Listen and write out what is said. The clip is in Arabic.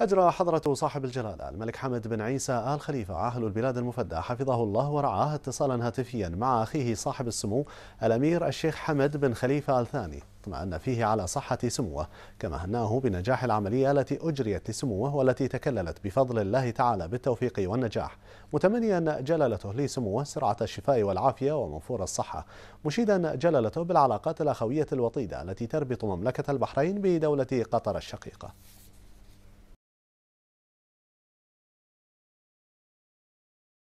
أجرى حضرة صاحب الجلالة الملك حمد بن عيسى آل خليفة عاهل البلاد المفدى حفظه الله ورعاه اتصالا هاتفيا مع أخيه صاحب السمو الأمير الشيخ حمد بن خليفة آل ثاني اطمأن فيه على صحة سموه كما هناه بنجاح العملية التي أجريت لسموه والتي تكللت بفضل الله تعالى بالتوفيق والنجاح متمنيا جلالته لسموه سرعة الشفاء والعافية ومنفور الصحة مشيدا جلالته بالعلاقات الأخوية الوطيدة التي تربط مملكة البحرين بدولة قطر الشقيقة